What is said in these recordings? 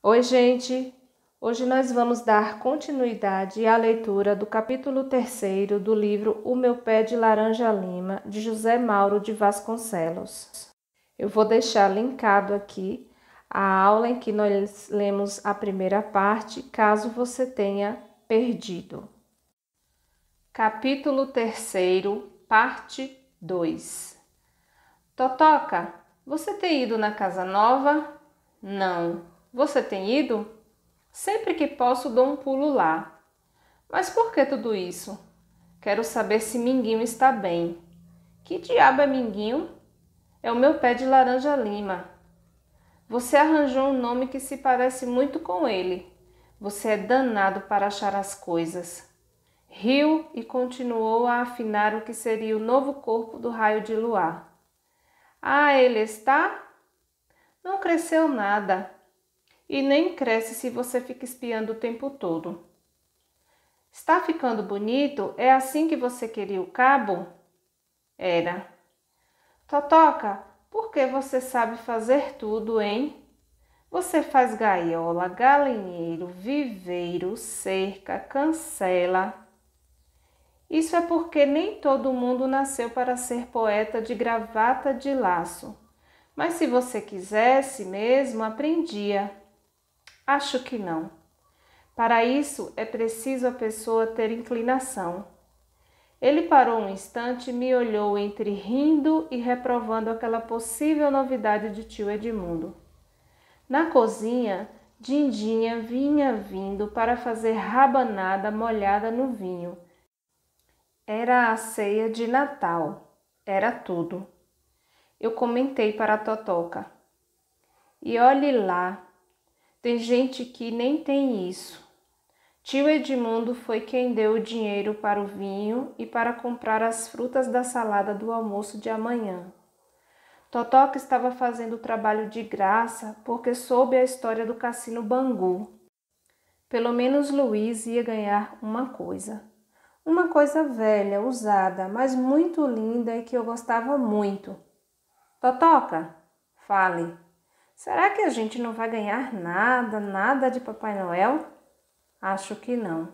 Oi, gente! Hoje nós vamos dar continuidade à leitura do capítulo 3 do livro O Meu Pé de Laranja Lima, de José Mauro de Vasconcelos. Eu vou deixar linkado aqui a aula em que nós lemos a primeira parte, caso você tenha perdido. Capítulo 3, parte 2 Totoca, você tem ido na casa nova? Não, você tem ido? Sempre que posso dou um pulo lá. Mas por que tudo isso? Quero saber se Minguinho está bem. Que diabo é Minguinho? É o meu pé de laranja lima. Você arranjou um nome que se parece muito com ele. Você é danado para achar as coisas. Riu e continuou a afinar o que seria o novo corpo do raio de luar. Ah, ele está? Não cresceu nada e nem cresce se você fica espiando o tempo todo. Está ficando bonito? É assim que você queria o cabo? Era. Totoca, por que você sabe fazer tudo, hein? Você faz gaiola, galinheiro, viveiro, cerca, cancela. Isso é porque nem todo mundo nasceu para ser poeta de gravata de laço. Mas se você quisesse mesmo, aprendia. Acho que não. Para isso é preciso a pessoa ter inclinação. Ele parou um instante e me olhou entre rindo e reprovando aquela possível novidade de tio Edmundo. Na cozinha, Dindinha vinha vindo para fazer rabanada molhada no vinho. Era a ceia de Natal. Era tudo. Eu comentei para a Totoca. E olhe lá, tem gente que nem tem isso. Tio Edmundo foi quem deu o dinheiro para o vinho e para comprar as frutas da salada do almoço de amanhã. Totoca estava fazendo o trabalho de graça porque soube a história do cassino Bangu. Pelo menos Luiz ia ganhar uma coisa. Uma coisa velha, usada, mas muito linda e que eu gostava muito. Totoca, fale. Será que a gente não vai ganhar nada, nada de Papai Noel? Acho que não.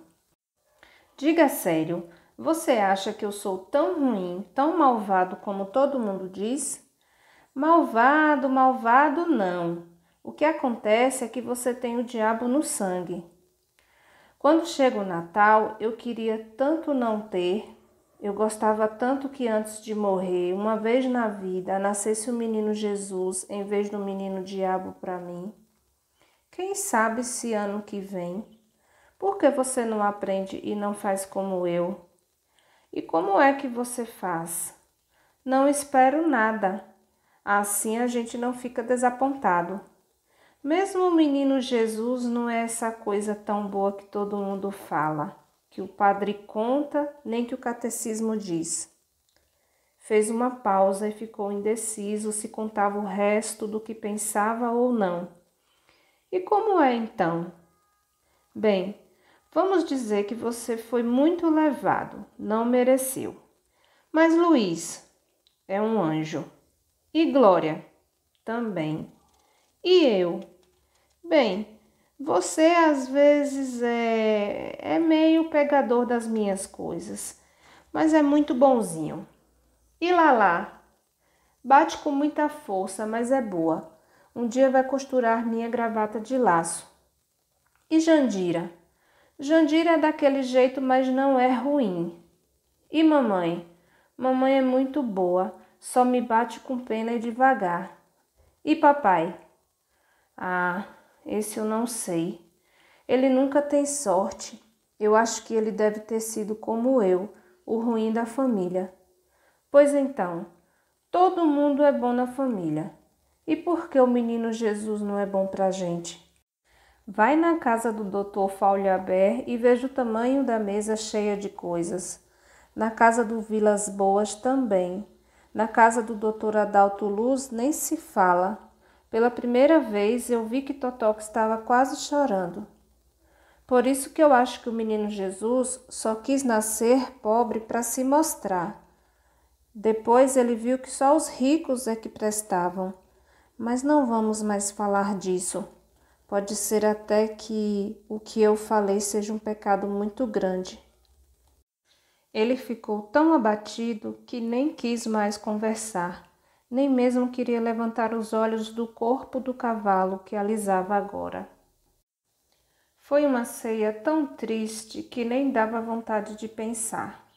Diga sério, você acha que eu sou tão ruim, tão malvado como todo mundo diz? Malvado, malvado não. O que acontece é que você tem o diabo no sangue. Quando chega o Natal, eu queria tanto não ter, eu gostava tanto que antes de morrer, uma vez na vida, nascesse o menino Jesus em vez do menino diabo para mim. Quem sabe se ano que vem? Por que você não aprende e não faz como eu? E como é que você faz? Não espero nada. Assim a gente não fica desapontado. Mesmo o menino Jesus não é essa coisa tão boa que todo mundo fala que o padre conta nem que o catecismo diz. Fez uma pausa e ficou indeciso se contava o resto do que pensava ou não. E como é então? Bem, vamos dizer que você foi muito levado, não mereceu. Mas Luiz é um anjo. E Glória também. E eu? Bem, você às vezes é, é meio pegador das minhas coisas, mas é muito bonzinho. E lá lá, bate com muita força, mas é boa. Um dia vai costurar minha gravata de laço. E Jandira? Jandira é daquele jeito, mas não é ruim. E mamãe? Mamãe é muito boa, só me bate com pena e devagar. E papai? Ah, esse eu não sei. Ele nunca tem sorte. Eu acho que ele deve ter sido como eu, o ruim da família. Pois então, todo mundo é bom na família. E por que o menino Jesus não é bom pra gente? Vai na casa do doutor Faulhaber e veja o tamanho da mesa cheia de coisas. Na casa do Vilas Boas também. Na casa do doutor Adalto Luz nem se fala. Pela primeira vez eu vi que Totoca estava quase chorando. Por isso que eu acho que o menino Jesus só quis nascer pobre para se mostrar. Depois ele viu que só os ricos é que prestavam. Mas não vamos mais falar disso. Pode ser até que o que eu falei seja um pecado muito grande. Ele ficou tão abatido que nem quis mais conversar nem mesmo queria levantar os olhos do corpo do cavalo que alisava agora. Foi uma ceia tão triste que nem dava vontade de pensar.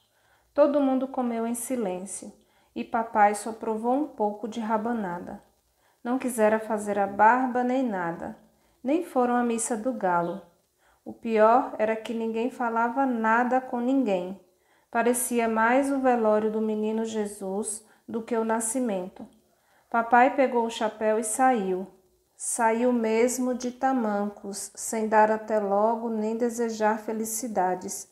Todo mundo comeu em silêncio e papai só provou um pouco de rabanada. Não quisera fazer a barba nem nada, nem foram à missa do galo. O pior era que ninguém falava nada com ninguém. Parecia mais o velório do menino Jesus do que o nascimento. Papai pegou o chapéu e saiu. Saiu mesmo de tamancos, sem dar até logo nem desejar felicidades.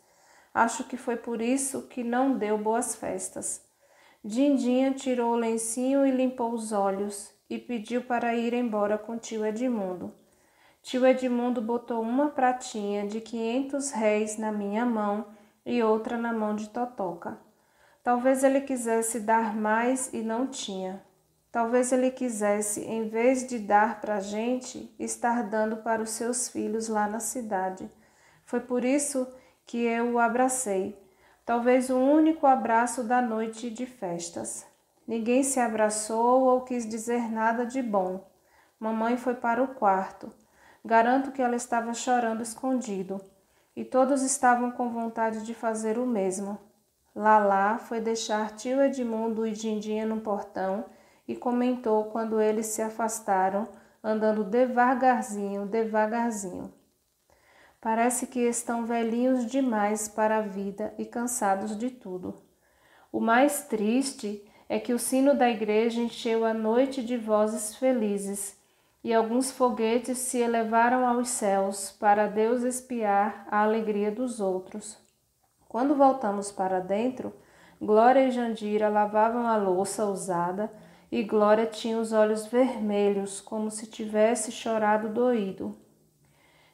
Acho que foi por isso que não deu boas festas. Dindinha tirou o lencinho e limpou os olhos e pediu para ir embora com tio Edmundo. Tio Edmundo botou uma pratinha de quinhentos réis na minha mão e outra na mão de Totoca. Talvez ele quisesse dar mais e não tinha. Talvez ele quisesse, em vez de dar para a gente, estar dando para os seus filhos lá na cidade. Foi por isso que eu o abracei. Talvez o único abraço da noite de festas. Ninguém se abraçou ou quis dizer nada de bom. Mamãe foi para o quarto. Garanto que ela estava chorando escondido. E todos estavam com vontade de fazer o mesmo. Lalá foi deixar tio Edmundo e Dindinha no portão e comentou quando eles se afastaram, andando devagarzinho, devagarzinho. Parece que estão velhinhos demais para a vida e cansados de tudo. O mais triste é que o sino da igreja encheu a noite de vozes felizes e alguns foguetes se elevaram aos céus para Deus espiar a alegria dos outros. Quando voltamos para dentro, Glória e Jandira lavavam a louça usada e Glória tinha os olhos vermelhos, como se tivesse chorado doído.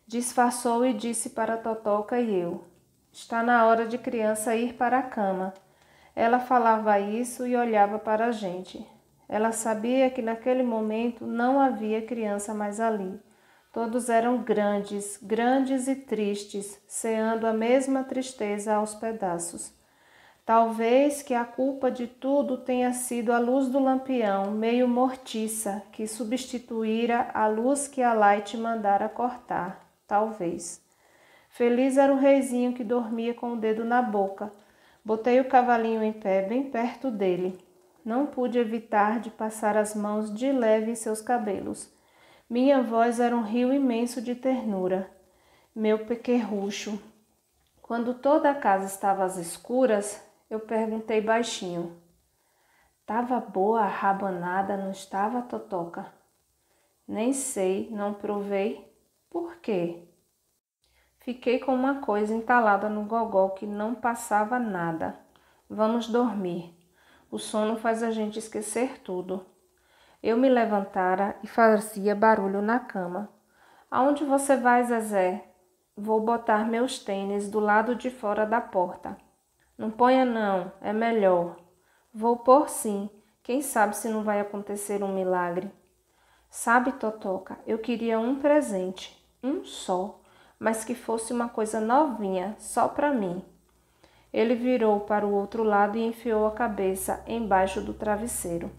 Disfarçou e disse para Totoca e eu: Está na hora de criança ir para a cama. Ela falava isso e olhava para a gente. Ela sabia que naquele momento não havia criança mais ali Todos eram grandes, grandes e tristes, ceando a mesma tristeza aos pedaços. Talvez que a culpa de tudo tenha sido a luz do lampião, meio mortiça, que substituíra a luz que a Light mandara cortar. Talvez. Feliz era o reizinho que dormia com o dedo na boca. Botei o cavalinho em pé, bem perto dele. Não pude evitar de passar as mãos de leve em seus cabelos. Minha voz era um rio imenso de ternura, meu pequerrucho. Quando toda a casa estava às escuras, eu perguntei baixinho. Tava boa a rabanada, não estava, Totoca? Nem sei, não provei. Por quê? Fiquei com uma coisa entalada no gogol que não passava nada. Vamos dormir. O sono faz a gente esquecer tudo eu me levantara e fazia barulho na cama. Aonde você vai, Zezé? Vou botar meus tênis do lado de fora da porta. Não ponha não, é melhor. Vou pôr sim. Quem sabe se não vai acontecer um milagre. Sabe, Totoca, eu queria um presente, um só, mas que fosse uma coisa novinha, só para mim. Ele virou para o outro lado e enfiou a cabeça embaixo do travesseiro.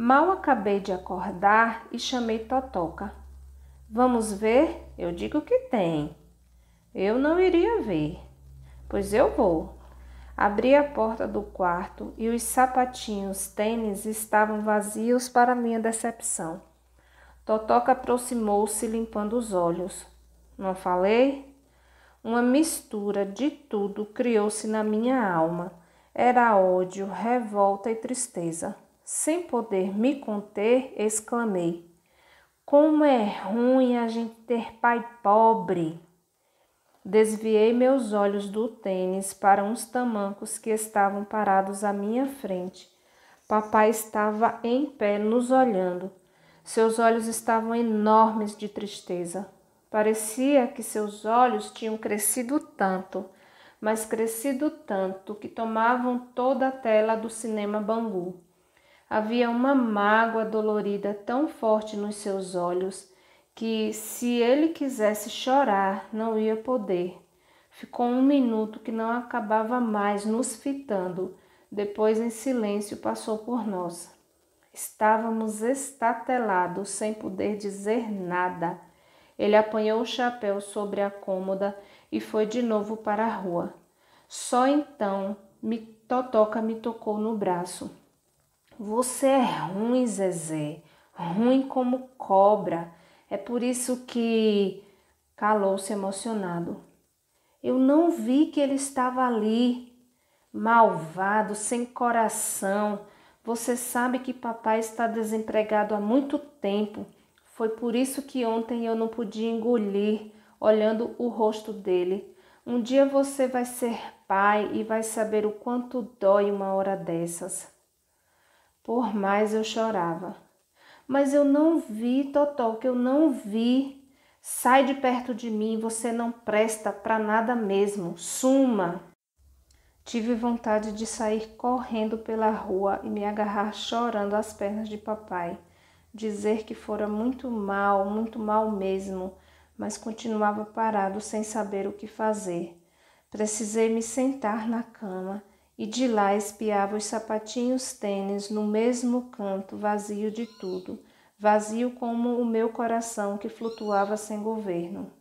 Mal acabei de acordar e chamei Totoca. Vamos ver? Eu digo que tem. Eu não iria ver. Pois eu vou. Abri a porta do quarto e os sapatinhos tênis estavam vazios para minha decepção. Totoca aproximou-se limpando os olhos. Não falei? Uma mistura de tudo criou-se na minha alma. Era ódio, revolta e tristeza. Sem poder me conter, exclamei: Como é ruim a gente ter pai pobre! Desviei meus olhos do tênis para uns tamancos que estavam parados à minha frente. Papai estava em pé, nos olhando. Seus olhos estavam enormes de tristeza. Parecia que seus olhos tinham crescido tanto, mas crescido tanto que tomavam toda a tela do cinema Bangu. Havia uma mágoa dolorida tão forte nos seus olhos que, se ele quisesse chorar, não ia poder. Ficou um minuto que não acabava mais, nos fitando. Depois, em silêncio, passou por nós. Estávamos estatelados, sem poder dizer nada. Ele apanhou o chapéu sobre a cômoda e foi de novo para a rua. Só então me Totoca me tocou no braço. Você é ruim, Zezé, ruim como cobra. É por isso que calou-se emocionado. Eu não vi que ele estava ali, malvado, sem coração. Você sabe que papai está desempregado há muito tempo. Foi por isso que ontem eu não podia engolir, olhando o rosto dele. Um dia você vai ser pai e vai saber o quanto dói uma hora dessas. Por mais eu chorava. Mas eu não vi, Totó, que eu não vi. Sai de perto de mim, você não presta para nada mesmo. Suma. Tive vontade de sair correndo pela rua e me agarrar chorando às pernas de papai. Dizer que fora muito mal, muito mal mesmo, mas continuava parado sem saber o que fazer. Precisei me sentar na cama e de lá espiava os sapatinhos tênis no mesmo canto, vazio de tudo, vazio como o meu coração que flutuava sem governo.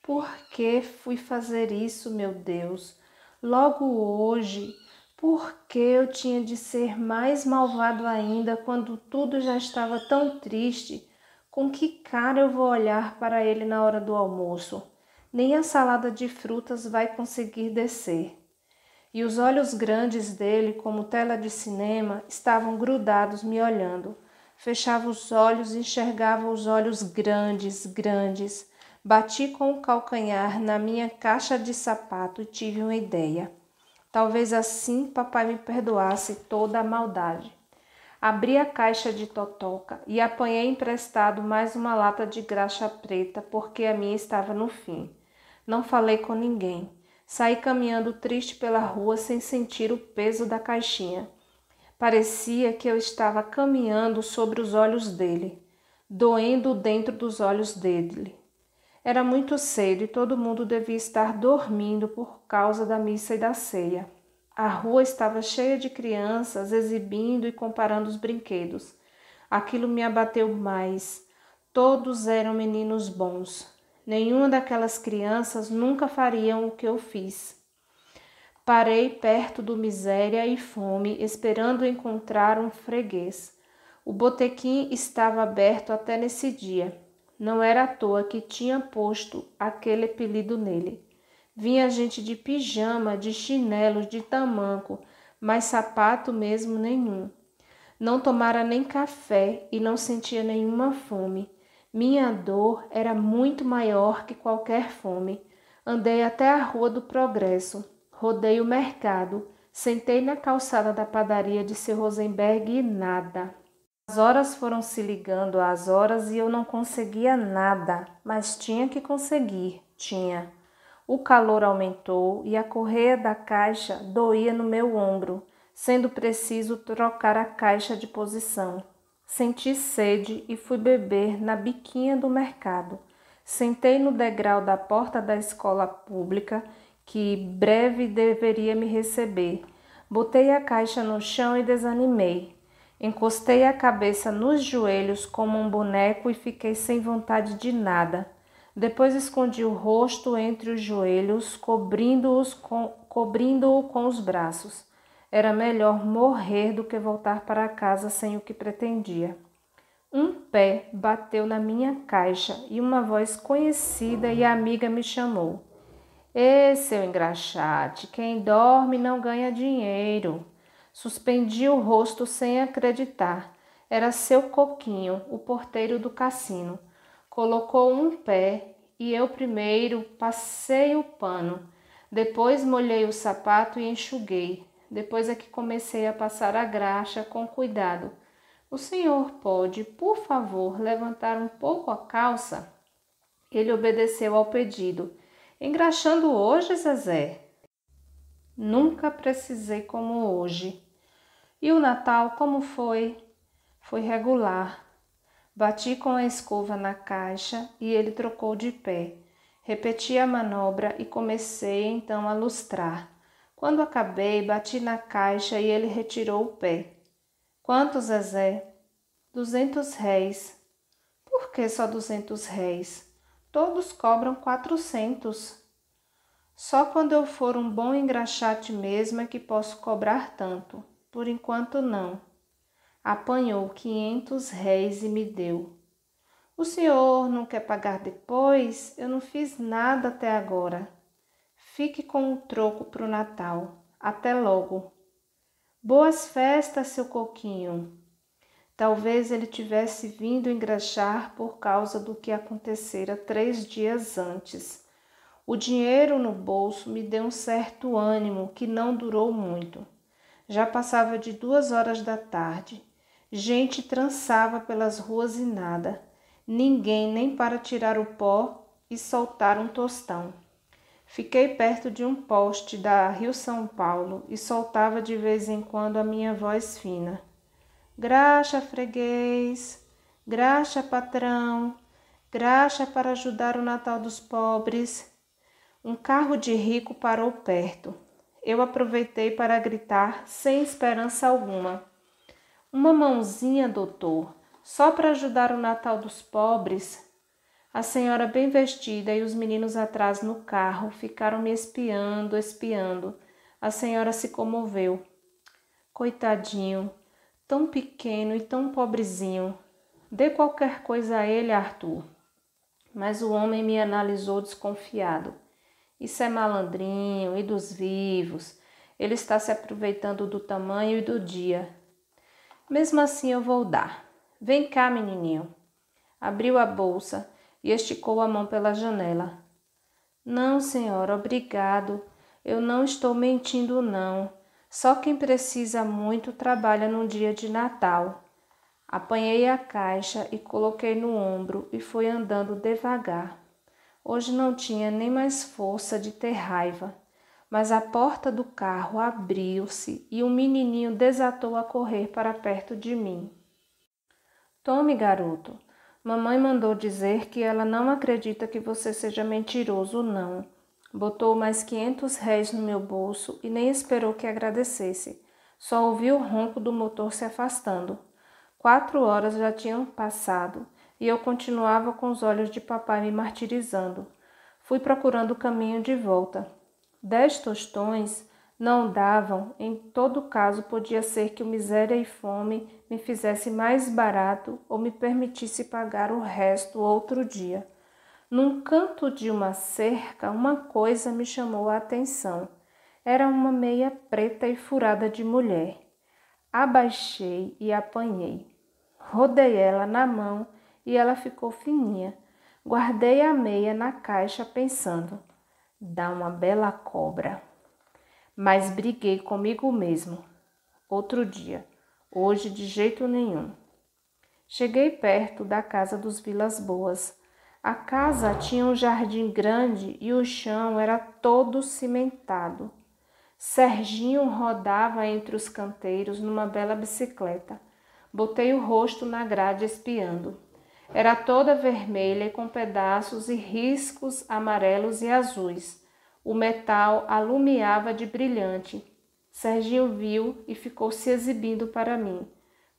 Por que fui fazer isso, meu Deus? Logo hoje, por que eu tinha de ser mais malvado ainda quando tudo já estava tão triste? Com que cara eu vou olhar para ele na hora do almoço? Nem a salada de frutas vai conseguir descer e os olhos grandes dele, como tela de cinema, estavam grudados me olhando. Fechava os olhos e enxergava os olhos grandes, grandes. Bati com o calcanhar na minha caixa de sapato e tive uma ideia. Talvez assim papai me perdoasse toda a maldade. Abri a caixa de totoca e apanhei emprestado mais uma lata de graxa preta, porque a minha estava no fim. Não falei com ninguém. Saí caminhando triste pela rua sem sentir o peso da caixinha. Parecia que eu estava caminhando sobre os olhos dele, doendo dentro dos olhos dele. Era muito cedo e todo mundo devia estar dormindo por causa da missa e da ceia. A rua estava cheia de crianças exibindo e comparando os brinquedos. Aquilo me abateu mais. Todos eram meninos bons, Nenhuma daquelas crianças nunca fariam o que eu fiz. Parei perto do miséria e fome, esperando encontrar um freguês. O botequim estava aberto até nesse dia. Não era à toa que tinha posto aquele apelido nele. Vinha gente de pijama, de chinelo, de tamanco, mas sapato mesmo nenhum. Não tomara nem café e não sentia nenhuma fome. Minha dor era muito maior que qualquer fome. Andei até a Rua do Progresso, rodei o mercado, sentei na calçada da padaria de seu Rosenberg e nada. As horas foram se ligando às horas e eu não conseguia nada, mas tinha que conseguir, tinha. O calor aumentou e a correia da caixa doía no meu ombro, sendo preciso trocar a caixa de posição. Senti sede e fui beber na biquinha do mercado. Sentei no degrau da porta da escola pública, que breve deveria me receber. Botei a caixa no chão e desanimei. Encostei a cabeça nos joelhos como um boneco e fiquei sem vontade de nada. Depois escondi o rosto entre os joelhos, cobrindo-o com, cobrindo com os braços. Era melhor morrer do que voltar para casa sem o que pretendia. Um pé bateu na minha caixa e uma voz conhecida e amiga me chamou. Ê, seu engraxate, quem dorme não ganha dinheiro. Suspendi o rosto sem acreditar. Era seu coquinho, o porteiro do cassino. Colocou um pé e eu primeiro passei o pano. Depois molhei o sapato e enxuguei. Depois é que comecei a passar a graxa com cuidado. O senhor pode, por favor, levantar um pouco a calça? Ele obedeceu ao pedido. Engraxando hoje, Zezé? Nunca precisei como hoje. E o Natal, como foi? Foi regular. Bati com a escova na caixa e ele trocou de pé. Repeti a manobra e comecei então a lustrar. Quando acabei, bati na caixa e ele retirou o pé. Quanto, Zezé? Duzentos réis. Por que só duzentos réis? Todos cobram quatrocentos. Só quando eu for um bom engraxate mesmo é que posso cobrar tanto. Por enquanto, não. Apanhou quinhentos réis e me deu. O senhor não quer pagar depois? Eu não fiz nada até agora. Fique com o troco para o Natal. Até logo. Boas festas, seu coquinho. Talvez ele tivesse vindo engraxar por causa do que acontecera três dias antes. O dinheiro no bolso me deu um certo ânimo que não durou muito. Já passava de duas horas da tarde. Gente trançava pelas ruas e nada. Ninguém nem para tirar o pó e soltar um tostão. Fiquei perto de um poste da Rio São Paulo e soltava de vez em quando a minha voz fina. Graxa, freguês, graxa, patrão, graxa para ajudar o Natal dos pobres. Um carro de rico parou perto. Eu aproveitei para gritar sem esperança alguma. Uma mãozinha, doutor, só para ajudar o Natal dos pobres, a senhora bem vestida e os meninos atrás no carro ficaram me espiando, espiando. A senhora se comoveu. Coitadinho, tão pequeno e tão pobrezinho. Dê qualquer coisa a ele, Arthur. Mas o homem me analisou desconfiado. Isso é malandrinho e dos vivos. Ele está se aproveitando do tamanho e do dia. Mesmo assim eu vou dar. Vem cá, menininho. Abriu a bolsa e esticou a mão pela janela. Não, senhora, obrigado. Eu não estou mentindo, não. Só quem precisa muito trabalha num dia de Natal. Apanhei a caixa e coloquei no ombro e fui andando devagar. Hoje não tinha nem mais força de ter raiva, mas a porta do carro abriu-se e um menininho desatou a correr para perto de mim. Tome, garoto, Mamãe mandou dizer que ela não acredita que você seja mentiroso, não. Botou mais 500 réis no meu bolso e nem esperou que agradecesse. Só ouviu o ronco do motor se afastando. Quatro horas já tinham passado e eu continuava com os olhos de papai me martirizando. Fui procurando o caminho de volta. Dez tostões não davam, em todo caso podia ser que o miséria e fome me fizesse mais barato ou me permitisse pagar o resto outro dia. Num canto de uma cerca, uma coisa me chamou a atenção. Era uma meia preta e furada de mulher. Abaixei e apanhei. Rodei ela na mão e ela ficou fininha. Guardei a meia na caixa pensando: dá uma bela cobra mas briguei comigo mesmo. Outro dia, hoje de jeito nenhum. Cheguei perto da casa dos Vilas Boas. A casa tinha um jardim grande e o chão era todo cimentado. Serginho rodava entre os canteiros numa bela bicicleta. Botei o rosto na grade espiando. Era toda vermelha e com pedaços e riscos amarelos e azuis. O metal alumiava de brilhante. Serginho viu e ficou se exibindo para mim.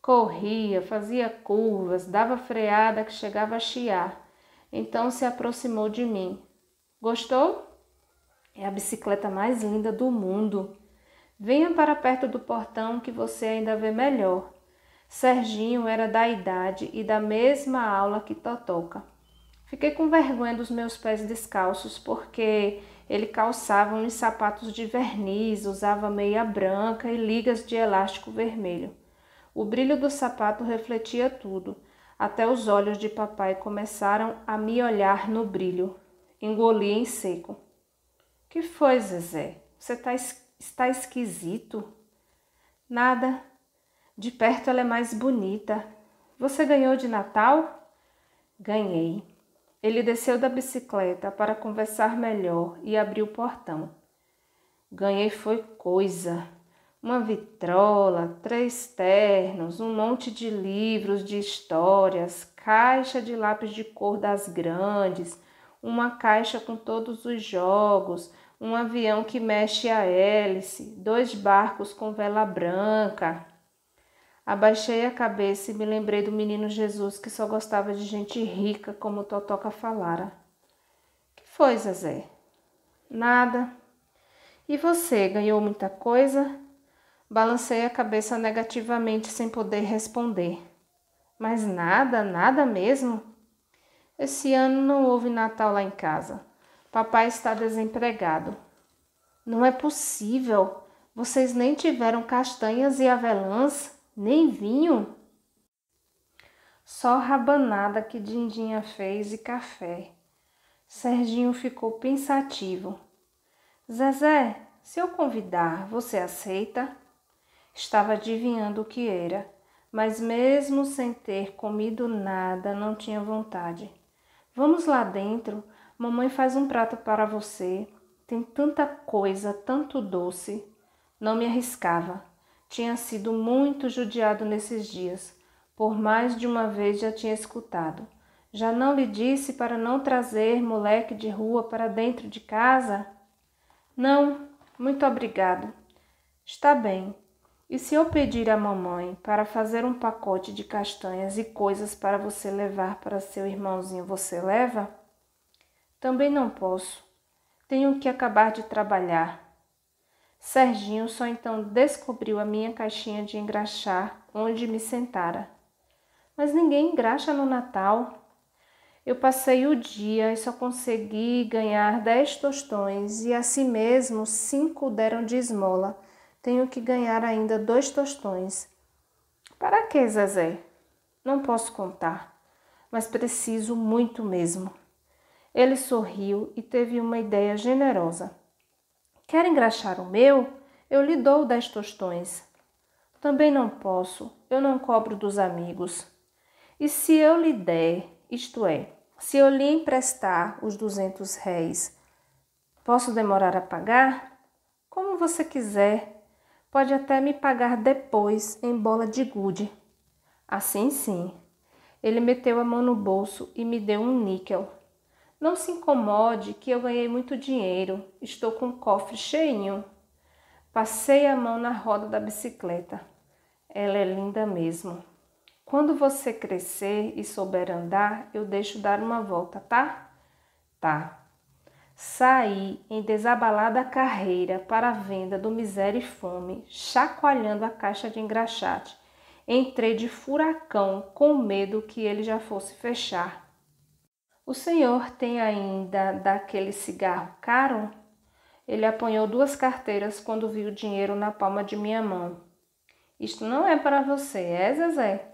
Corria, fazia curvas, dava freada que chegava a chiar. Então se aproximou de mim. Gostou? É a bicicleta mais linda do mundo. Venha para perto do portão que você ainda vê melhor. Serginho era da idade e da mesma aula que Totoca. Fiquei com vergonha dos meus pés descalços porque ele calçava uns sapatos de verniz, usava meia branca e ligas de elástico vermelho. O brilho do sapato refletia tudo, até os olhos de papai começaram a me olhar no brilho. Engoli em seco. Que foi, Zezé? Você tá es está esquisito? Nada. De perto ela é mais bonita. Você ganhou de Natal? Ganhei. Ele desceu da bicicleta para conversar melhor e abriu o portão. Ganhei foi coisa. Uma vitrola, três ternos, um monte de livros de histórias, caixa de lápis de cor das grandes, uma caixa com todos os jogos, um avião que mexe a hélice, dois barcos com vela branca, Abaixei a cabeça e me lembrei do menino Jesus que só gostava de gente rica, como Totoca falara. Que foi, Zezé? Nada. E você, ganhou muita coisa? Balancei a cabeça negativamente sem poder responder. Mas nada, nada mesmo? Esse ano não houve Natal lá em casa. Papai está desempregado. Não é possível. Vocês nem tiveram castanhas e avelãs? Nem vinho? Só rabanada que Dindinha fez e café. Serginho ficou pensativo. Zezé, se eu convidar, você aceita? Estava adivinhando o que era, mas mesmo sem ter comido nada, não tinha vontade. Vamos lá dentro, mamãe faz um prato para você. Tem tanta coisa, tanto doce. Não me arriscava tinha sido muito judiado nesses dias. Por mais de uma vez já tinha escutado. Já não lhe disse para não trazer moleque de rua para dentro de casa? Não, muito obrigado. Está bem. E se eu pedir à mamãe para fazer um pacote de castanhas e coisas para você levar para seu irmãozinho, você leva? Também não posso. Tenho que acabar de trabalhar. Serginho só então descobriu a minha caixinha de engraxar onde me sentara. Mas ninguém engraxa no Natal. Eu passei o dia e só consegui ganhar dez tostões, e assim mesmo cinco deram de esmola. Tenho que ganhar ainda dois tostões. Para que, Zezé? Não posso contar, mas preciso muito mesmo. Ele sorriu e teve uma ideia generosa. Quer engraxar o meu? Eu lhe dou dez tostões. Também não posso, eu não cobro dos amigos. E se eu lhe der, isto é, se eu lhe emprestar os duzentos réis, posso demorar a pagar? Como você quiser. Pode até me pagar depois em bola de gude. Assim sim. Ele meteu a mão no bolso e me deu um níquel. Não se incomode que eu ganhei muito dinheiro, estou com o cofre cheinho. Passei a mão na roda da bicicleta. Ela é linda mesmo. Quando você crescer e souber andar, eu deixo dar uma volta, tá? Tá. Saí em desabalada carreira para a venda do Miséria e Fome, chacoalhando a caixa de engraxate. Entrei de furacão, com medo que ele já fosse fechar. O senhor tem ainda daquele cigarro caro? Ele apanhou duas carteiras quando viu o dinheiro na palma de minha mão. Isto não é para você, é, Zezé?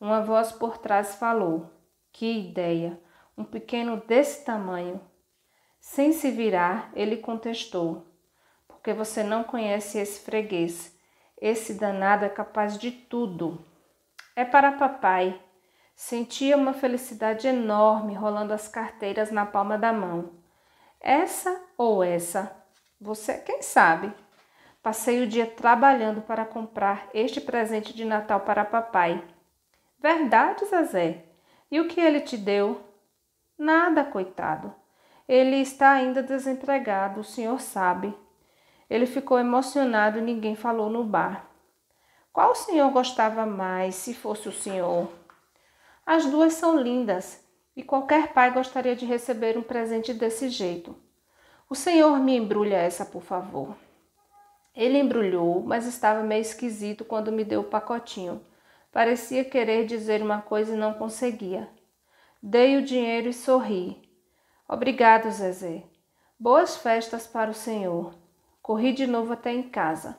Uma voz por trás falou. Que ideia! Um pequeno desse tamanho. Sem se virar, ele contestou. Porque você não conhece esse freguês. Esse danado é capaz de tudo. É para papai. Sentia uma felicidade enorme rolando as carteiras na palma da mão. Essa ou essa? Você, quem sabe? Passei o dia trabalhando para comprar este presente de Natal para papai. Verdade, Zezé? E o que ele te deu? Nada, coitado. Ele está ainda desempregado, o senhor sabe. Ele ficou emocionado e ninguém falou no bar. Qual senhor gostava mais se fosse o senhor? As duas são lindas e qualquer pai gostaria de receber um presente desse jeito. O senhor me embrulha essa, por favor. Ele embrulhou, mas estava meio esquisito quando me deu o pacotinho. Parecia querer dizer uma coisa e não conseguia. Dei o dinheiro e sorri. Obrigado, Zezé. Boas festas para o senhor. Corri de novo até em casa.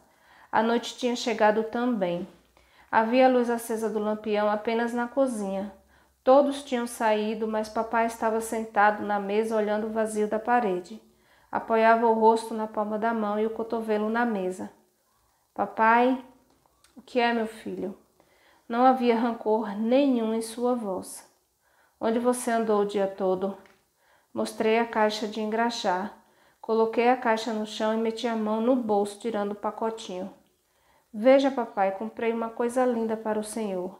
A noite tinha chegado também. Havia a luz acesa do lampião apenas na cozinha. Todos tinham saído, mas papai estava sentado na mesa olhando o vazio da parede. Apoiava o rosto na palma da mão e o cotovelo na mesa. Papai, o que é, meu filho? Não havia rancor nenhum em sua voz. Onde você andou o dia todo? Mostrei a caixa de engraxar. Coloquei a caixa no chão e meti a mão no bolso, tirando o pacotinho. Veja, papai, comprei uma coisa linda para o senhor.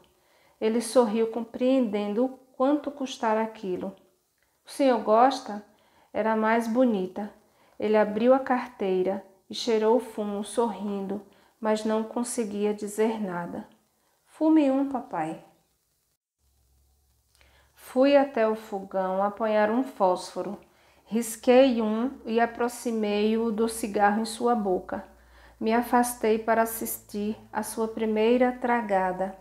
Ele sorriu, compreendendo o quanto custara aquilo. O senhor gosta? Era mais bonita. Ele abriu a carteira e cheirou o fumo, sorrindo, mas não conseguia dizer nada. Fume um, papai. Fui até o fogão apanhar um fósforo. Risquei um e aproximei-o do cigarro em sua boca. Me afastei para assistir à sua primeira tragada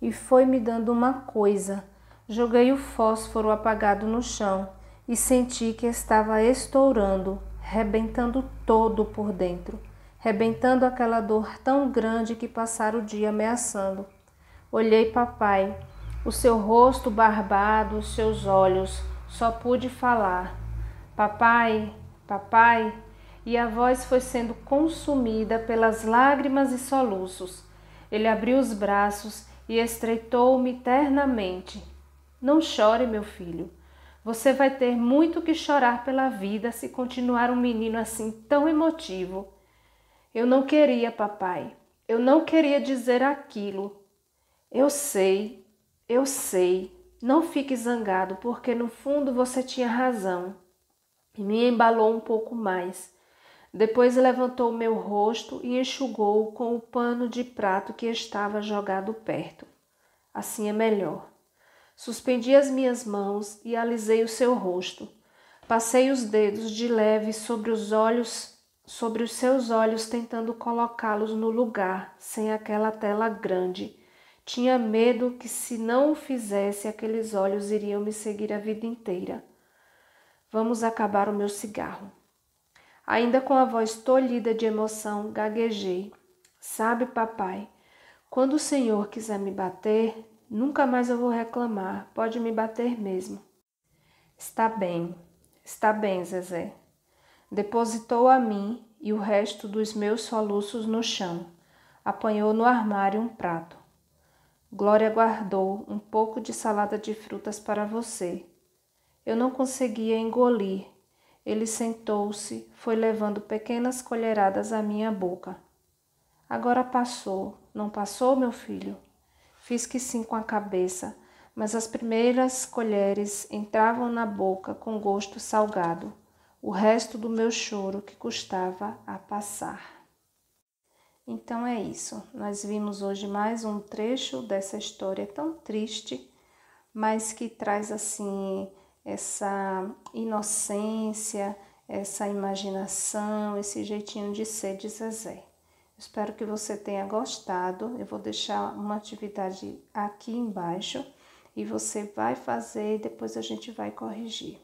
e foi me dando uma coisa. Joguei o fósforo apagado no chão e senti que estava estourando, rebentando todo por dentro, rebentando aquela dor tão grande que passara o dia ameaçando. Olhei papai, o seu rosto barbado, os seus olhos, só pude falar: Papai, papai, e a voz foi sendo consumida pelas lágrimas e soluços. Ele abriu os braços e estreitou-me ternamente. Não chore, meu filho. Você vai ter muito que chorar pela vida se continuar um menino assim tão emotivo. Eu não queria, papai. Eu não queria dizer aquilo. Eu sei, eu sei. Não fique zangado, porque no fundo você tinha razão. E me embalou um pouco mais. Depois levantou meu rosto e enxugou-o com o pano de prato que estava jogado perto. Assim é melhor. Suspendi as minhas mãos e alisei o seu rosto. Passei os dedos de leve sobre os olhos, sobre os seus olhos, tentando colocá-los no lugar, sem aquela tela grande. Tinha medo que, se não o fizesse, aqueles olhos iriam me seguir a vida inteira. Vamos acabar o meu cigarro. Ainda com a voz tolhida de emoção, gaguejei. Sabe, papai, quando o senhor quiser me bater, nunca mais eu vou reclamar, pode me bater mesmo. Está bem, está bem, Zezé. Depositou a mim e o resto dos meus soluços no chão. Apanhou no armário um prato. Glória guardou um pouco de salada de frutas para você. Eu não conseguia engolir ele sentou-se, foi levando pequenas colheradas à minha boca. Agora passou, não passou, meu filho? Fiz que sim com a cabeça, mas as primeiras colheres entravam na boca com gosto salgado, o resto do meu choro que custava a passar. Então é isso. Nós vimos hoje mais um trecho dessa história tão triste, mas que traz assim essa inocência, essa imaginação, esse jeitinho de ser de Zezé. Espero que você tenha gostado. Eu vou deixar uma atividade aqui embaixo e você vai fazer e depois a gente vai corrigir.